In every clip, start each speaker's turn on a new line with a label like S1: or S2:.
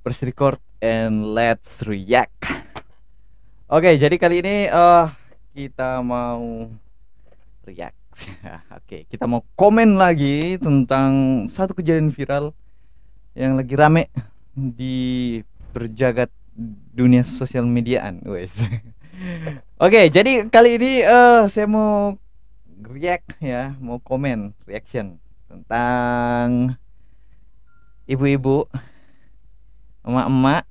S1: Press record and let's react. Oke, okay, jadi kali ini uh, kita mau react. Oke, okay, kita mau komen lagi tentang satu kejadian viral yang lagi rame di berjagat dunia sosial mediaan, guys. Oke, okay, jadi kali ini uh, saya mau react ya, mau komen reaction tentang ibu-ibu, emak-emak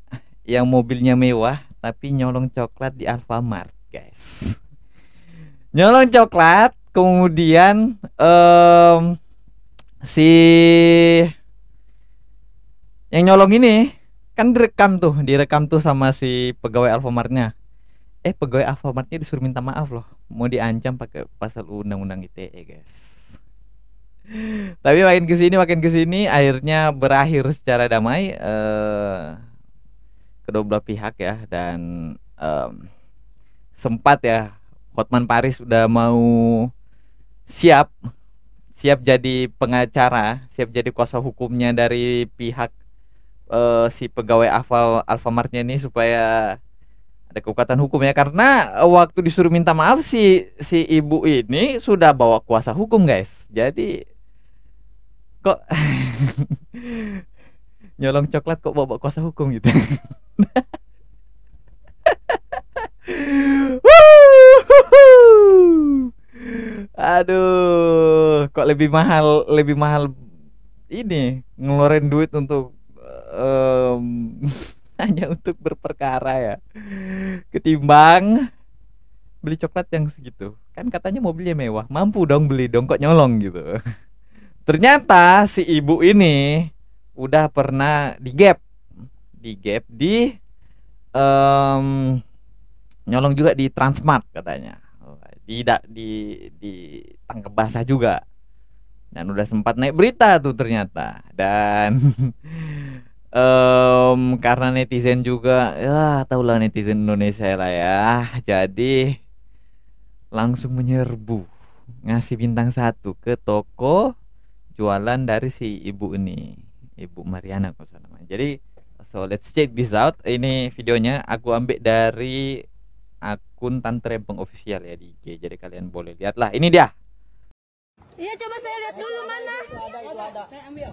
S1: yang mobilnya mewah tapi nyolong coklat di Alfamart, guys. nyolong coklat, kemudian um, si yang nyolong ini kan direkam tuh, direkam tuh sama si pegawai Alfamartnya eh pegawai Alfamartnya disuruh minta maaf loh mau diancam pakai pasal undang-undang ITE guys tapi makin kesini makin kesini sini akhirnya berakhir secara damai eh, kedua belah pihak ya dan eh, sempat ya Hotman Paris udah mau siap siap jadi pengacara siap jadi kuasa hukumnya dari pihak eh, si pegawai Alfamartnya ini supaya ada kekuatan hukum ya karena eh, waktu disuruh minta maaf si si ibu ini sudah bawa kuasa hukum guys jadi kok nyolong coklat kok bawa kuasa hukum gitu aduh kok lebih mahal lebih mahal ini ngeluarin duit untuk um, hanya untuk berperkara ya ketimbang beli coklat yang segitu kan katanya mobilnya mewah mampu dong beli dong kok nyolong gitu ternyata si ibu ini udah pernah di gap di gap di um, nyolong juga di Transmart katanya tidak di di tangkap basah juga dan udah sempat naik berita tuh ternyata dan um, karena netizen juga ya ah, tahulah netizen Indonesia lah ya jadi langsung menyerbu ngasih bintang satu ke toko jualan dari si ibu ini ibu Mariana kalau salah jadi so let's check this out ini videonya aku ambil dari akun Tantrempeng official ya di IG jadi kalian boleh lihat lah ini dia Iya coba saya lihat dulu mana. Saya ambil.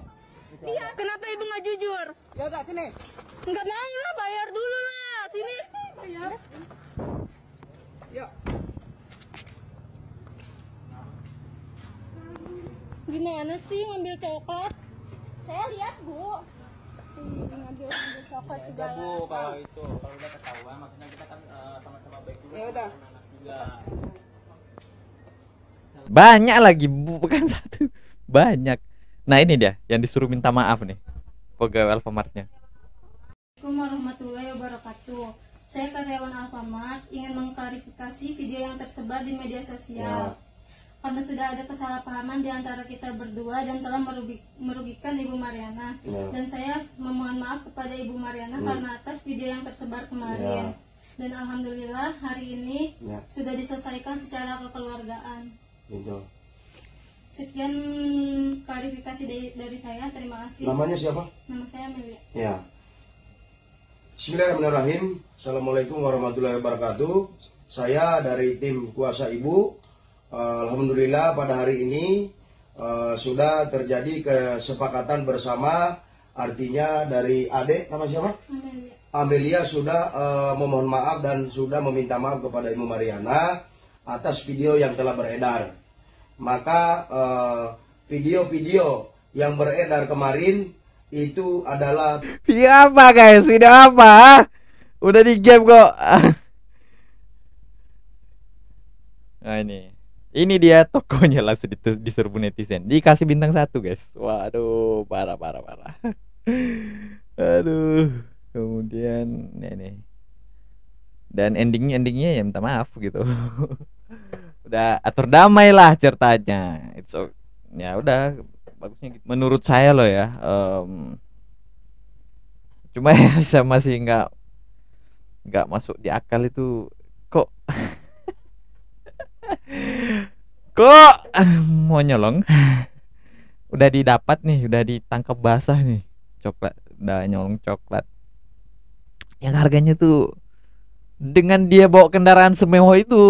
S1: Iya, kenapa ibu maju Ya udah sini. Enggak mau lah, bayar dulu lah. Sini. Bayar. Yuk. Gimana sih ngambil coklat? Saya lihat, Bu. Ih, ngambil coklat ya, segala. Bu, kalau itu kalau udah ketahuan maksudnya kita kan eh, sama-sama uh, baik juga. Ya udah. Banyak lagi, Bu, bukan satu. Banyak. Nah, ini dia yang disuruh minta maaf nih pegawai Alfamartnya. Assalamualaikum warahmatullahi wabarakatuh. Saya karyawan Alfamart ingin mengklarifikasi video yang tersebar di media sosial. Wow. Ya. Karena sudah ada kesalahpahaman di antara kita berdua dan telah merugikan Ibu Mariana. Wow. Ya. Dan saya memohon maaf kepada Ibu Mariana hmm. karena atas video yang tersebar kemarin. Ya. dan alhamdulillah hari ini ya. sudah diselesaikan secara kekeluargaan sekian klarifikasi dari, dari saya terima kasih namanya siapa nama saya Melia ya Bismillahirrahmanirrahim Assalamualaikum warahmatullahi wabarakatuh Saya dari tim kuasa ibu eh, Alhamdulillah pada hari ini eh, Sudah terjadi kesepakatan bersama Artinya dari adik nama siapa? Amelia Amelia sudah eh, memohon maaf dan sudah meminta maaf kepada Ibu Mariana Atas video yang telah beredar maka eh, video-video uh, yang beredar kemarin itu adalah video apa guys video apa udah di game kok nah ini ini dia tokonya langsung diserbu netizen dikasih bintang satu guys waduh parah parah parah aduh kemudian ini dan ending endingnya ya minta maaf gitu udah atur damai lah ceritanya it's ya udah bagusnya gitu. menurut saya loh ya um, cuma ya saya masih nggak nggak masuk di akal itu kok kok mau nyolong udah didapat nih udah ditangkap basah nih coklat udah nyolong coklat yang harganya tuh dengan dia bawa kendaraan semewah itu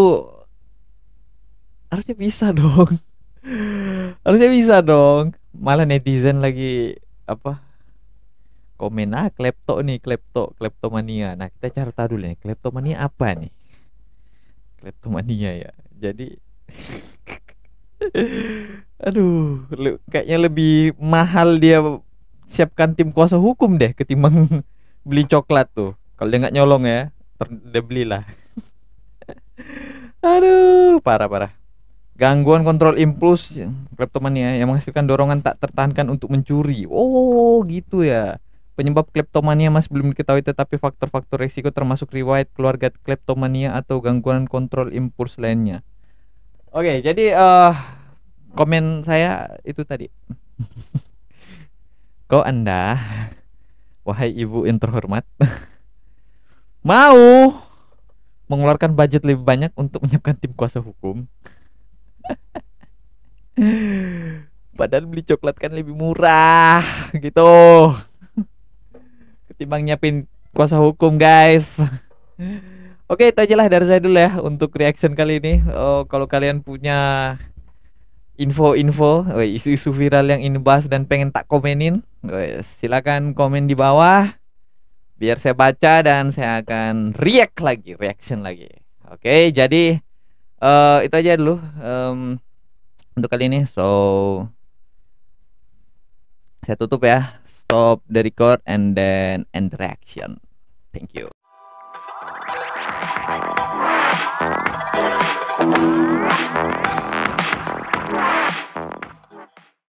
S1: harusnya bisa dong harusnya bisa dong malah netizen lagi apa komen ah klepto nih klepto kleptomania nah kita cari tahu dulu nih kleptomania apa nih kleptomania ya jadi aduh kayaknya lebih mahal dia siapkan tim kuasa hukum deh ketimbang beli coklat tuh kalau dia nggak nyolong ya dia belilah aduh parah parah Gangguan kontrol impuls kleptomania yang menghasilkan dorongan tak tertahankan untuk mencuri. Oh, gitu ya. Penyebab kleptomania masih belum diketahui tetapi faktor-faktor risiko termasuk riwayat keluarga kleptomania atau gangguan kontrol impuls lainnya. Oke, okay, jadi uh, komen saya itu tadi. Kau Anda, wahai ibu yang terhormat, mau mengeluarkan budget lebih banyak untuk menyiapkan tim kuasa hukum Padahal beli coklat kan lebih murah gitu. Ketimbang nyiapin kuasa hukum, guys. Oke, itu aja lah dari saya dulu ya untuk reaction kali ini. Oh, kalau kalian punya info-info, isu-isu viral yang ini bahas dan pengen tak komenin, silakan komen di bawah biar saya baca dan saya akan react lagi, reaction lagi. Oke, jadi uh, itu aja dulu um, untuk kali ini so saya tutup ya stop the record and then end reaction thank you Thank you.